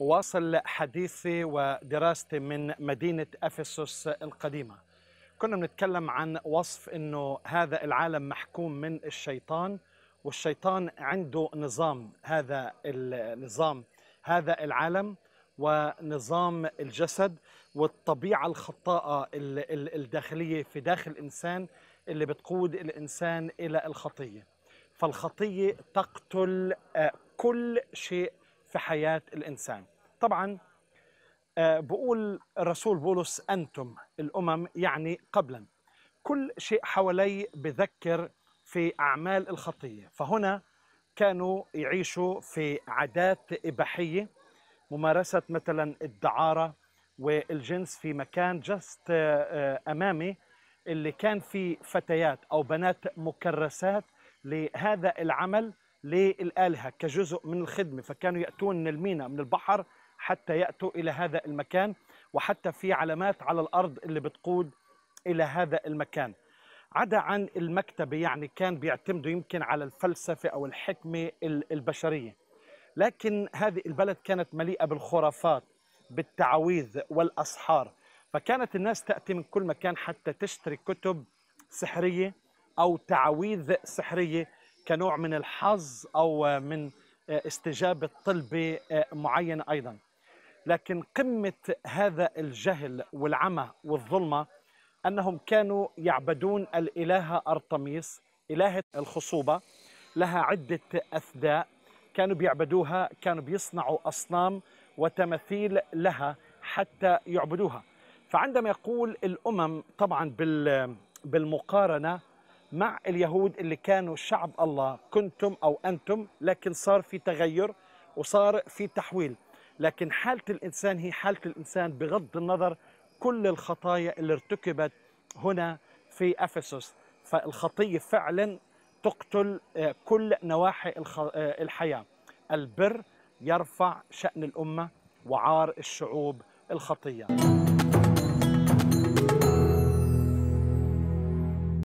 واصل حديثي ودراستي من مدينة أفسس القديمة كنا بنتكلم عن وصف أنه هذا العالم محكوم من الشيطان والشيطان عنده نظام هذا النظام هذا العالم ونظام الجسد والطبيعة الخطاءة الداخلية في داخل الإنسان اللي بتقود الإنسان إلى الخطية فالخطية تقتل آه، كل شيء في حياة الإنسان طبعا آه، بقول الرسول بولس أنتم الأمم يعني قبلا كل شيء حوالي بذكر في أعمال الخطية فهنا كانوا يعيشوا في عادات إباحية ممارسة مثلا الدعارة والجنس في مكان جست آه، آه، أمامي اللي كان في فتيات أو بنات مكرسات لهذا العمل للآلهة كجزء من الخدمة فكانوا يأتون من الميناء من البحر حتى يأتوا إلى هذا المكان وحتى في علامات على الأرض اللي بتقود إلى هذا المكان عدا عن المكتبة يعني كان بيعتمدوا يمكن على الفلسفة أو الحكمة البشرية لكن هذه البلد كانت مليئة بالخرافات بالتعاويذ والأسحار فكانت الناس تأتي من كل مكان حتى تشتري كتب سحرية أو تعاويذ سحرية كنوع من الحظ أو من آه، استجابة طلبة آه، معينة أيضاً لكن قمة هذا الجهل والعمى والظلمة أنهم كانوا يعبدون الإلهة أرطميس إلهة الخصوبة لها عدة أثداء كانوا بيعبدوها كانوا بيصنعوا أصنام وتماثيل لها حتى يعبدوها فعندما يقول الأمم طبعا بالمقارنة مع اليهود اللي كانوا شعب الله كنتم أو أنتم لكن صار في تغير وصار في تحويل لكن حالة الإنسان هي حالة الإنسان بغض النظر كل الخطايا اللي ارتكبت هنا في أفسس فالخطية فعلا تقتل آه، كل نواحي آه، الحياة البر يرفع شأن الأمة وعار الشعوب الخطيه